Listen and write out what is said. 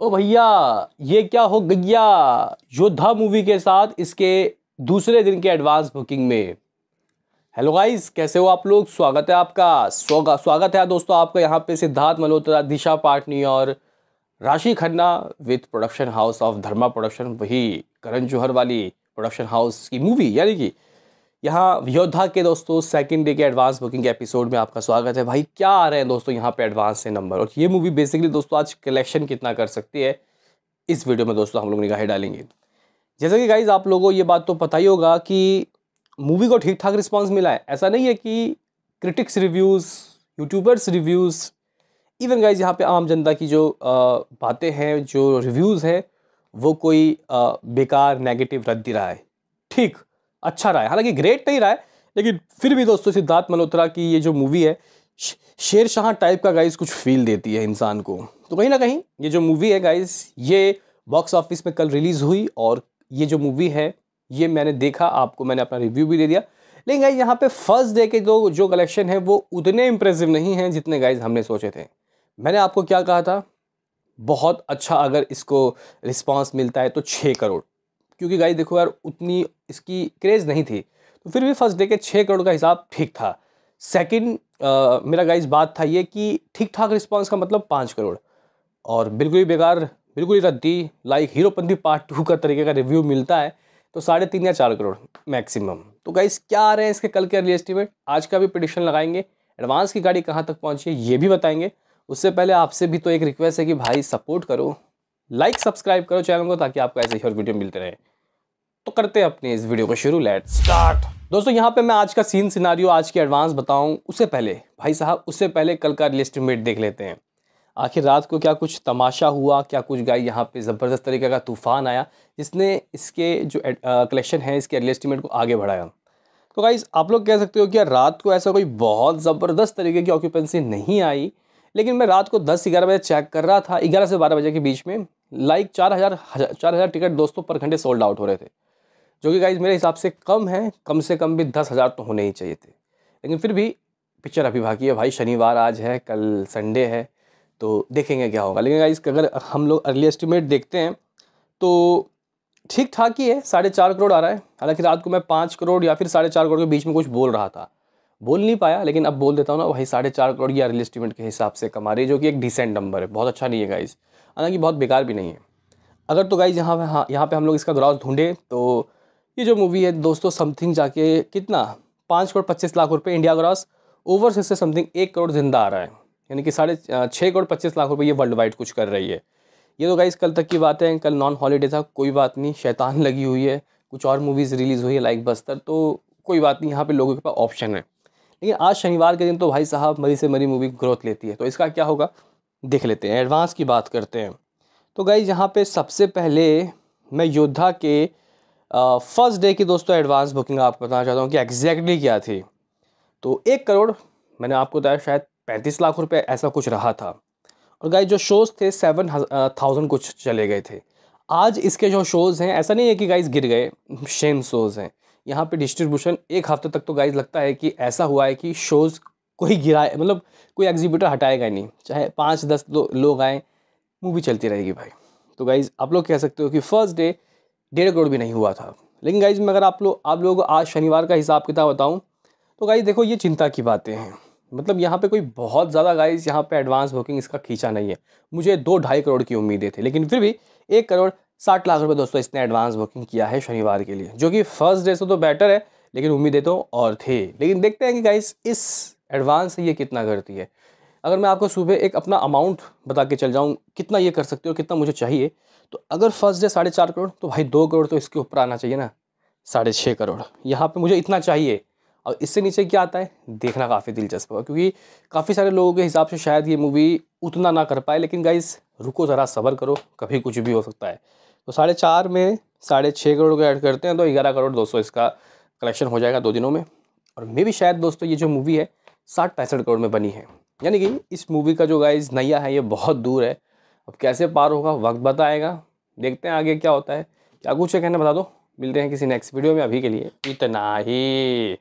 ओ भैया ये क्या हो गया योद्धा मूवी के साथ इसके दूसरे दिन के एडवांस बुकिंग में हेलो गाइस कैसे हो आप लोग स्वागत है आपका स्वागत स्वागत है दोस्तों आपका यहाँ पे सिद्धार्थ मल्होत्रा दिशा पाटनी और Rashi Khanna with production house of Dharma production वही करण जौहर वाली प्रोडक्शन हाउस की मूवी यानी कि यहाँ योद्धा के दोस्तों सेकंड डे के एडवांस बुकिंग के एपिसोड में आपका स्वागत है भाई क्या आ रहे हैं दोस्तों यहाँ पे एडवांस से नंबर और ये मूवी बेसिकली दोस्तों आज कलेक्शन कितना कर सकती है इस वीडियो में दोस्तों हम लोग निगाहें डालेंगे जैसा कि गाइज आप लोगों को ये बात तो पता ही होगा कि मूवी को ठीक ठाक रिस्पॉन्स मिला है ऐसा नहीं है कि critics reviews YouTubers reviews even guys यहाँ पे आम जनता की जो बातें हैं जो रिव्यूज़ हैं वो कोई बेकार नेगेटिव रद्द दे रहा है ठीक अच्छा रहा है हालांकि ग्रेट नहीं रहा है लेकिन फिर भी दोस्तों सिद्धार्थ मल्होत्रा की ये जो मूवी है शेर शाह टाइप का गाइस कुछ फील देती है इंसान को तो कहीं ना कहीं ये जो मूवी है गाइस ये बॉक्स ऑफिस में कल रिलीज़ हुई और ये जो मूवी है ये मैंने देखा आपको मैंने अपना रिव्यू भी दे दिया लेकिन गाइज यहाँ पे फर्स्ट डे के जो जो कलेक्शन है वो उतने इम्प्रेसिव नहीं हैं जितने गाइज हमने सोचे थे मैंने आपको क्या कहा था बहुत अच्छा अगर इसको रिस्पांस मिलता है तो छः करोड़ क्योंकि गाइज देखो यार उतनी इसकी क्रेज़ नहीं थी तो फिर भी फर्स्ट डे के छः करोड़ का हिसाब ठीक था सेकेंड मेरा गाइज बात था ये कि ठीक ठाक रिस्पॉन्स का मतलब पाँच करोड़ और बिल्कुल ही बेकार बिल्कुल ही रद्दी लाइक हीरोपंथी पार्ट टू का तरीके का रिव्यू मिलता है तो साढ़े तीन या चार करोड़ मैक्सिमम तो गाइस क्या आ रहे हैं इसके कल के अर्ली एस्टिमेट आज का भी पिटिशन लगाएंगे एडवांस की गाड़ी कहाँ तक पहुँची है ये भी बताएंगे उससे पहले आपसे भी तो एक रिक्वेस्ट है कि भाई सपोर्ट करो लाइक सब्सक्राइब करो चैनल को ताकि आपको ऐसे ही और वीडियो मिलते रहे तो करते हैं अपने इस वीडियो को शुरू लेट स्टार्ट दोस्तों यहाँ पे मैं आज का सीन सिनारियो आज की एडवांस बताऊँ उससे पहले भाई साहब उससे पहले कल का रियल एस्टिमेट देख लेते हैं आखिर रात को क्या कुछ तमाशा हुआ क्या कुछ गाय यहाँ पे ज़बरदस्त तरीके का तूफान आया जिसने इसके जो कलेक्शन है इसके रियल एस्टिमेट को आगे बढ़ाया तो गाइज आप लोग कह सकते हो कि रात को ऐसा कोई बहुत ज़बरदस्त तरीके की ऑक्यूपेंसी नहीं आई लेकिन मैं रात को दस ग्यारह बजे चेक कर रहा था ग्यारह से बारह बजे के बीच में लाइक चार हज़ार चार हज़ार टिकट दोस्तों पर घंटे सोल्ड आउट हो रहे थे जो कि गाइज मेरे हिसाब से कम है कम से कम भी दस हज़ार तो होने ही चाहिए थे लेकिन फिर भी पिक्चर अभी बाकी है भाई शनिवार आज है कल संडे है तो देखेंगे क्या होगा लेकिन गाइज अगर हम लोग अर्ली एस्टिमेट देखते हैं तो ठीक ठाक ही है साढ़े चार करोड़ आ रहा है हालांकि रात को मैं पाँच करोड़ या फिर साढ़े चार करोड़ के बीच में कुछ बोल रहा था बोल नहीं पाया लेकिन अब बोल देता हूँ ना वही साढ़े चार करोड़ या अर्ली एस्टिमेट के हिसाब से कमा रही है जो कि एक डिसेंट नंबर है बहुत अच्छा नहीं है गाइज़ हालांकि बहुत बेकार भी नहीं है अगर तो गाइज़ यहाँ पे हाँ यहाँ पर हम लोग इसका ग्राउस ढूंढे तो ये जो मूवी है दोस्तों समथिंग जाके कितना पाँच करोड़ पच्चीस लाख रुपए इंडिया ग्रॉस ओवर से समथिंग एक करोड़ जिंदा आ रहा है यानी कि साढ़े छः करोड़ पच्चीस लाख रुपए ये वर्ल्ड वाइड कुछ कर रही है ये तो गाइज कल तक की बात है कल नॉन हॉलीडे था कोई बात नहीं शैतान लगी हुई है कुछ और मूवीज़ रिलीज़ हुई है लाइक बस्तर तो कोई बात नहीं यहाँ पर लोगों के पास ऑप्शन है लेकिन आज शनिवार के दिन तो भाई साहब मरी से मरी मूवी ग्रोथ लेती है तो इसका क्या होगा देख लेते हैं एडवांस की बात करते हैं तो गाइज यहाँ पर सबसे पहले मैं योद्धा के फर्स्ट डे की दोस्तों एडवांस बुकिंग आपको बताना चाहता हूँ कि एग्जैक्टली क्या थी तो एक करोड़ मैंने आपको बताया शायद पैंतीस लाख रुपए ऐसा कुछ रहा था और गाइज जो शोज़ थे सेवन थाउजेंड कुछ चले गए थे आज इसके जो शोज़ हैं ऐसा नहीं है कि गाइज गिर गए सेम शोज़ हैं यहाँ पे डिस्ट्रीब्यूशन एक हफ्ते तक तो गाइज लगता है कि ऐसा हुआ है कि शोज़ कोई गिराए मतलब कोई एग्जीबिटर हटाएगा ही नहीं चाहे पाँच दस लोग आएँ मूवी चलती रहेगी भाई तो गाइज़ आप लोग कह सकते हो कि फ़र्स्ट डे डेढ़ करोड़ भी नहीं हुआ था लेकिन गाइज मैं अगर आप लोग आप लोगों को आज शनिवार का हिसाब किताब बताऊँ तो गाइज देखो ये चिंता की बातें हैं मतलब यहाँ पे कोई बहुत ज़्यादा गाइज यहाँ पे एडवांस बुकिंग इसका खींचा नहीं है मुझे दो ढाई करोड़ की उम्मीदें थी लेकिन फिर भी एक करोड़ साठ लाख रुपए दोस्तों इसने एडवांस बुकिंग किया है शनिवार के लिए जो कि फर्स्ट डे से तो बेटर है लेकिन उम्मीदें तो और थी लेकिन देखते हैं कि गाइज इस एडवांस से ये कितना करती है अगर मैं आपको सुबह एक अपना अमाउंट बता के चल जाऊँ कितना ये कर सकते हो कितना मुझे चाहिए तो अगर फर्स्ट डे साढ़े चार करोड़ तो भाई दो करोड़ तो इसके ऊपर आना चाहिए ना साढ़े छः करोड़ यहाँ पे मुझे इतना चाहिए और इससे नीचे क्या आता है देखना काफ़ी दिलचस्प होगा क्योंकि काफ़ी सारे लोगों के हिसाब से शायद ये मूवी उतना ना कर पाए लेकिन गाइस रुको ज़रा सब्र करो कभी कुछ भी हो सकता है तो साढ़े चार में साढ़े छः करोड़ को ऐड करते हैं तो ग्यारह करोड़ दो सौ इसका कलेक्शन हो जाएगा दो दिनों में और मे भी शायद दोस्तों ये जो मूवी है साठ पैंसठ करोड़ में बनी है यानी कि इस मूवी का जो गाइज नैया है ये बहुत दूर है अब कैसे पार होगा वक्त बताएगा देखते हैं आगे क्या होता है क्या कुछ है कहना बता दो मिलते हैं किसी नेक्स्ट वीडियो में अभी के लिए इतना ही